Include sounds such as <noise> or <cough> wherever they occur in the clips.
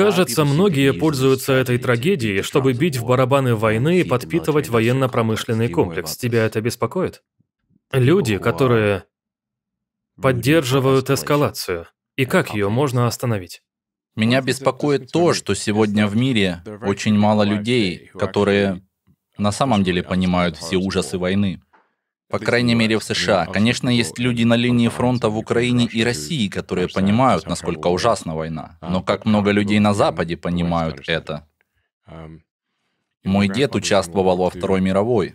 кажется, многие пользуются этой трагедией, чтобы бить в барабаны войны и подпитывать военно-промышленный комплекс. Тебя это беспокоит? Люди, которые поддерживают эскалацию. И как ее можно остановить? Меня беспокоит то, что сегодня в мире очень мало людей, которые на самом деле понимают все ужасы войны. По крайней мере, в США. Конечно, есть люди на линии фронта в Украине и России, которые понимают, насколько ужасна война. Но как много людей на Западе понимают это? Мой дед участвовал во Второй мировой.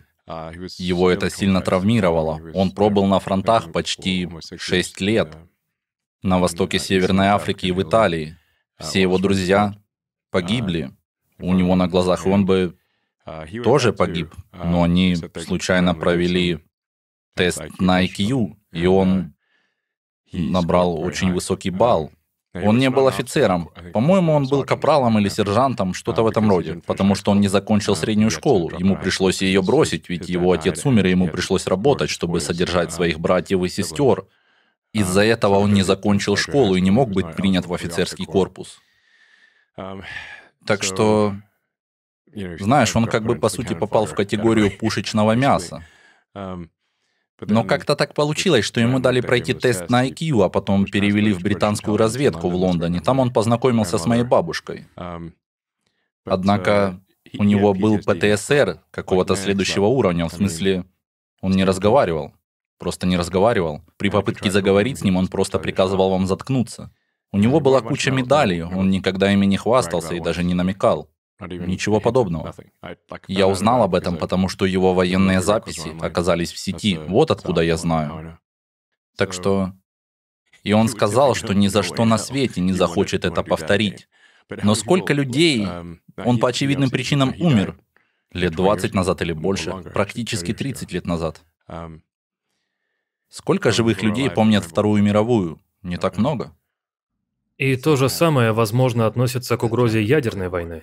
Его это сильно травмировало. Он пробыл на фронтах почти 6 лет. На востоке Северной Африки и в Италии. Все его друзья погибли. У него на глазах он бы тоже погиб, но они случайно провели тест на IQ, и он набрал очень высокий балл. А, а он не был офицером. По-моему, он был капралом или сержантом, что-то а, в этом роде, потому что он не закончил среднюю школу. Ему пришлось ее бросить, ведь его отец умер, и ему пришлось работать, чтобы содержать своих братьев и сестер. Из-за этого он не закончил школу и не мог быть принят в офицерский корпус. Так что, знаешь, он как бы по сути попал в категорию пушечного мяса. Но ну, как-то так получилось, что ему дали пройти ну, тест на IQ, а потом перевели в британскую разведку в Лондоне. Там он познакомился с моей бабушкой. Однако э, у него был ПТСР какого-то следующего уровня, в смысле, он не разговаривал. Просто не разговаривал. При попытке заговорить с ним он просто приказывал а? вам заткнуться. У него была куча медалей, он никогда ими не хвастался и даже не намекал. Ничего подобного. Я узнал об этом, потому что его военные записи оказались в сети. Вот откуда я знаю. Так что... И он сказал, что ни за что на <laughs> свете не захочет это повторить. <laughs> Но сколько людей... Um, он по очевидным причинам умер. Лет 20 назад или больше. Практически 30 лет назад. Um, сколько живых людей помнят Вторую мировую? Не так uh-huh. много. И то же самое, возможно, относится к угрозе ядерной войны.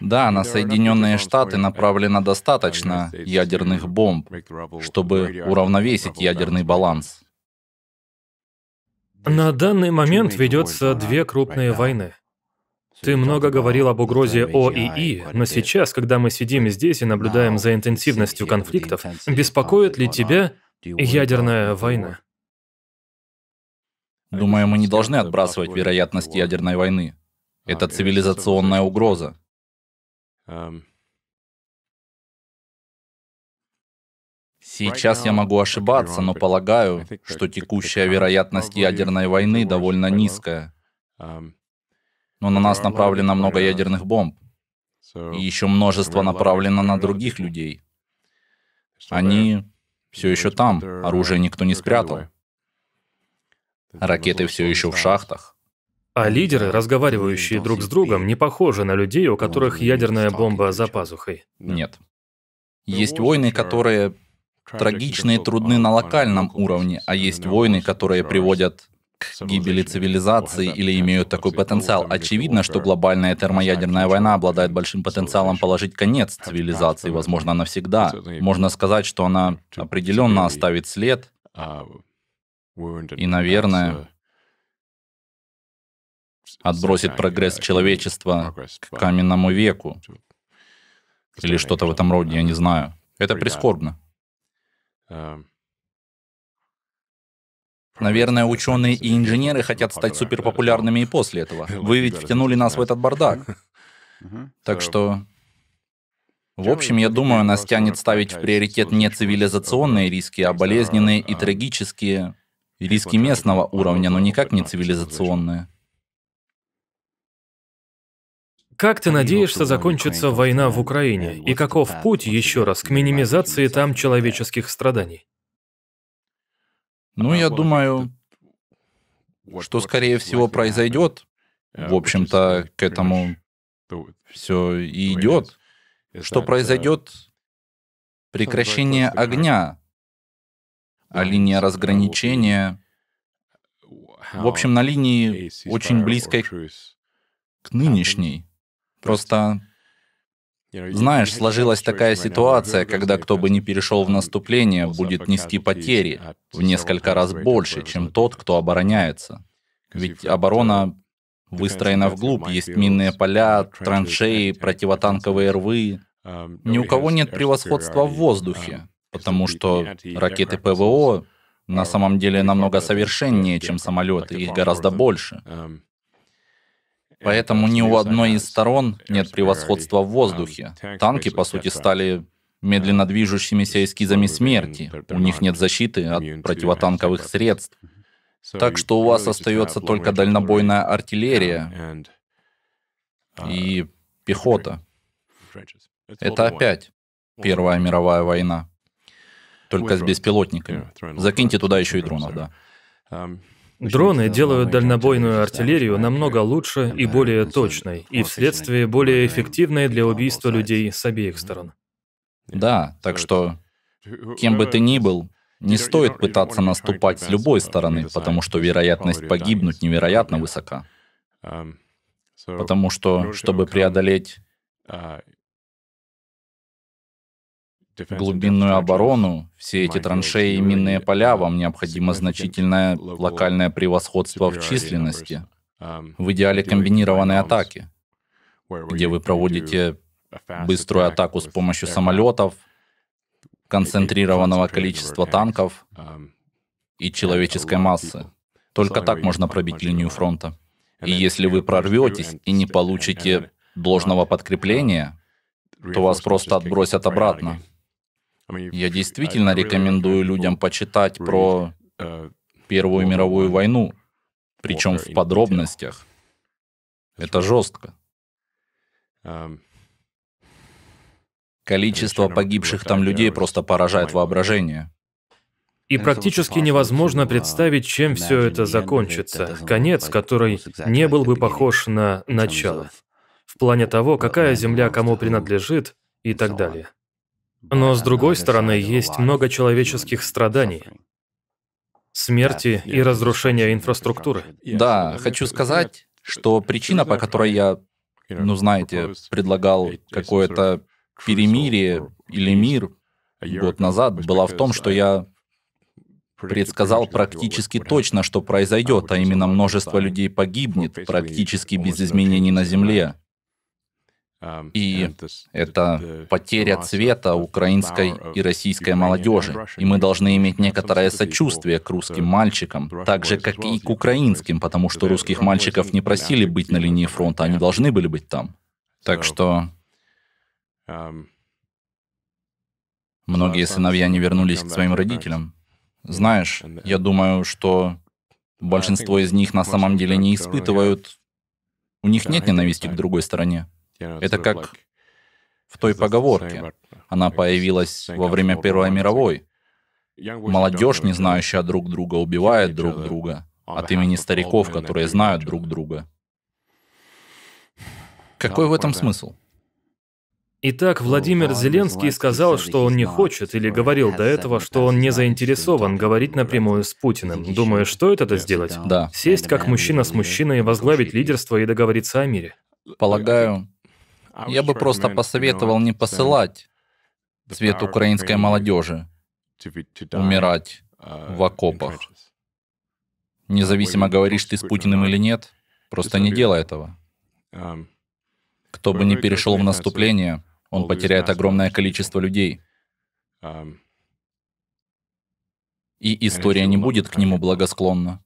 Да, на Соединенные Штаты направлено достаточно ядерных бомб, чтобы уравновесить ядерный баланс. На данный момент ведется две крупные войны. Ты много говорил об угрозе ОИИ, но сейчас, когда мы сидим здесь и наблюдаем за интенсивностью конфликтов, беспокоит ли тебя ядерная война? Думаю, мы не должны отбрасывать вероятность ядерной войны. Это цивилизационная угроза. Сейчас я могу ошибаться, но полагаю, что текущая вероятность ядерной войны довольно низкая. Но на нас направлено много ядерных бомб. И еще множество направлено на других людей. Они все еще там, оружие никто не спрятал. Ракеты все еще в шахтах. А лидеры, разговаривающие друг с другом, не похожи на людей, у которых ядерная бомба за пазухой. Нет. Есть войны, которые трагичны и трудны на локальном уровне, а есть войны, которые приводят к гибели цивилизации или имеют такой потенциал. Очевидно, что глобальная термоядерная война обладает большим потенциалом положить конец цивилизации, возможно, навсегда. Можно сказать, что она определенно оставит след. И, наверное, отбросит прогресс человечества к каменному веку или что-то в этом роде, я не знаю. Это прискорбно. Эм. Наверное, ученые и инженеры хотят стать суперпопулярными и <laughs> после этого. Вы ведь втянули нас в этот бардак. <laughs> Так что... В общем, я думаю, нас тянет ставить в приоритет не цивилизационные риски, а болезненные и трагические риски местного уровня, но никак не цивилизационные. Как ты надеешься закончится война в Украине? И каков путь, еще раз, к минимизации там человеческих страданий? Ну, я думаю, что, скорее всего, произойдет. Э, в общем-то, к этому все и идет. Что произойдет? Прекращение огня, а линия разграничения... В общем, на линии очень близкой к нынешней. Просто знаешь, сложилась такая ситуация, когда кто бы ни перешел в um, наступление, будет нести потери uh, в несколько раз больше, чем тот, кто обороняется. Ведь uh, оборона выстроена вглубь, есть минные поля, траншеи, противотанковые рвы. Um, ни у кого нет превосходства в воздухе, um, потому что ракеты ПВО на самом деле намного совершеннее, чем самолеты, их гораздо больше. Поэтому ни у одной из сторон нет превосходства в воздухе. Эм, танки, по сути, стали эм, медленно движущимися эскизами смерти. У них нет защиты от противотанковых средств. Так что у вас остается только дальнобойная um, артиллерия и uh, пехота. Это опять Первая мировая война. Только с беспилотниками. Закиньте туда еще и дронов, да. Um, Дроны делают дальнобойную артиллерию намного лучше и более точной, и вследствие более эффективной для убийства людей с обеих сторон. Да, так э, что, кем бы ты ни э, был, не стоит пытаться наступать с любой стороны, потому что вероятность погибнуть невероятно высока. Um, потому что, чтобы преодолеть uh, глубинную оборону, все эти траншеи и минные поля, вам uh, необходимо значительное локальное превосходство в численности, um, в идеале комбинированной атаки, где вы проводите быструю атаку с помощью самолетов, концентрированного количества танков um, и человеческой массы. Только так можно пробить линию фронта. И если вы прорветесь и не получите должного подкрепления, то вас просто отбросят обратно. Я действительно рекомендую людям почитать про э, Первую мировую войну, причем в подробностях. Это жестко. Эм, Количество погибших там людей просто поражает воображение. И практически невозможно представить, чем все это закончится. Конец, который не был бы похож на начало. В плане того, какая земля кому принадлежит и так далее. Но, с другой стороны, есть много человеческих страданий, смерти и разрушения инфраструктуры. Да, хочу сказать, что причина, по которой я, ну знаете, предлагал какое-то перемирие или мир год назад, была в том, что я предсказал практически точно, что произойдет, а именно множество людей погибнет практически без изменений на Земле. Эм, и это потеря цвета украинской и российской молодежи. И мы должны иметь некоторое сочувствие к русским мальчикам, так же, как и к украинским, потому что русских мальчиков не просили быть на линии фронта, они должны были быть там. Так что um, многие сыновья не вернулись к своим родителям. Знаешь, я думаю, что большинство из них на самом деле не испытывают... У них нет ненависти к другой стороне. Это как в той поговорке. Uh, Она появилась во время Первой мировой. Молодежь, не знающая друг друга, убивает друг друга от имени стариков, которые знают друг друга. Какой в этом смысл? Итак, Владимир Зеленский сказал, что он не хочет, или говорил до этого, что он не заинтересован говорить напрямую с Путиным. Думаю, что это сделать? Да. Сесть как мужчина с мужчиной, возглавить лидерство и договориться о мире. Полагаю, я бы просто посоветовал не посылать цвет украинской молодежи умирать uh, в окопах. Независимо, говоришь ты с Путиным или нет, просто не делай этого. Um, Кто бы ни перешел в наступление, он потеряет огромное количество людей. Um, И история не будет к нему благосклонна.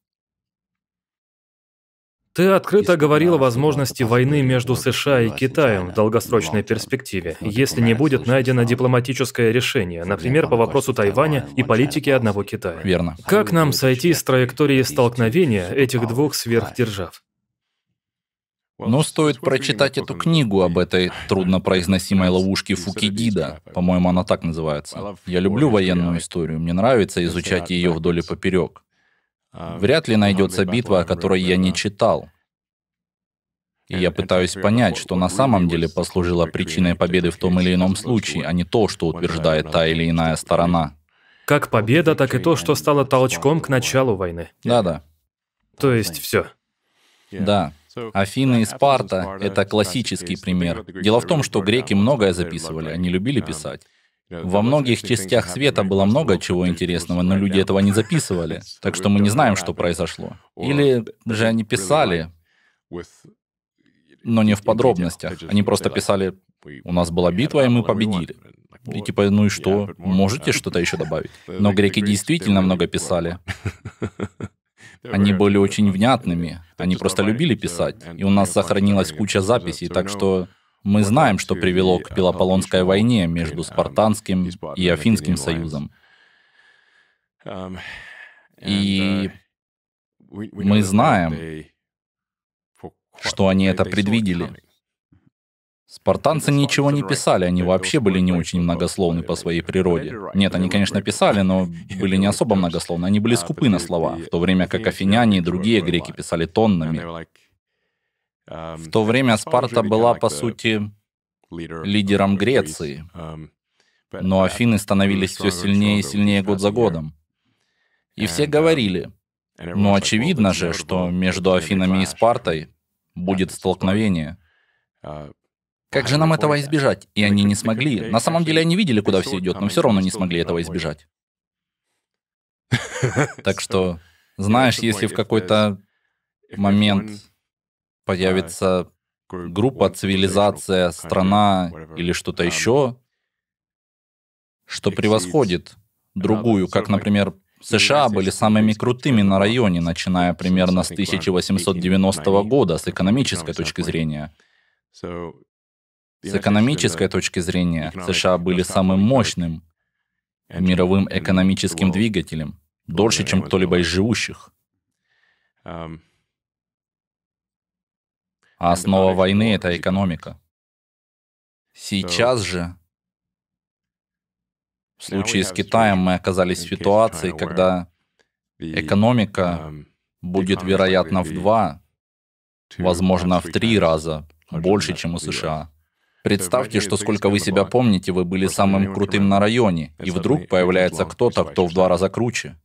Ты открыто говорил о возможности войны между США и Китаем в долгосрочной перспективе, если не будет найдено дипломатическое решение, например, по вопросу Тайваня и политики одного Китая. Верно. Как нам сойти с траектории столкновения этих двух сверхдержав? Но ну, стоит прочитать эту книгу об этой труднопроизносимой ловушке Фукидида. По-моему, она так называется. Я люблю военную историю, мне нравится изучать ее вдоль и поперек. Вряд ли найдется битва, о которой я не читал. И я пытаюсь понять, что на самом деле послужило причиной победы в том или ином случае, а не то, что утверждает та или иная сторона. Как победа, так и то, что стало толчком к началу войны. Да-да. То есть все. Да. Афины и Спарта — это классический пример. Дело в том, что греки многое записывали, они любили um, писать. Во многих частях света было много чего интересного, но люди этого не записывали, <laughs> так что мы не знаем, что произошло. Или же они писали, но не в подробностях. Они просто писали, у нас была битва, и мы победили. И типа, ну и что? Можете что-то еще добавить? <laughs> Но греки действительно много писали. <laughs> Они были очень внятными. Они просто любили писать. И у нас сохранилась куча записей, так что мы знаем, что привело к Пелополонской войне между Спартанским и Афинским союзом. И uh, мы знаем, что они это предвидели. Спартанцы ничего не писали, они вообще были не очень многословны по своей природе. Нет, они, конечно, писали, но <laughs> были не особо многословны, они были скупы на слова, в то время как афиняне и другие греки писали тоннами. В то время Спарта была, по сути, лидером Греции, но Афины становились все сильнее и сильнее год за годом. И все uh, говорили, ну очевидно же, что между Афинами и Спартой будет столкновение. Uh, как же нам этого избежать? И они не смогли. На самом деле они видели, куда все идет, но все равно не смогли этого избежать. <laughs> Так что, знаешь, если в какой-то момент появится группа, цивилизация, страна или что-то еще, что превосходит другую, как, например, США были самыми крутыми на районе, начиная примерно с 1890 года с экономической точки зрения. С экономической точки зрения США были самым мощным мировым экономическим двигателем, дольше, чем кто-либо из живущих. Um, а основа войны — это экономика. Сейчас же, в случае с Китаем, мы оказались в ситуации, когда экономика um, будет, вероятно, в два, возможно, в три раза больше, чем у США. Представьте, что сколько вы себя помните, вы были самым крутым на районе, и вдруг появляется кто-то, кто в два раза круче.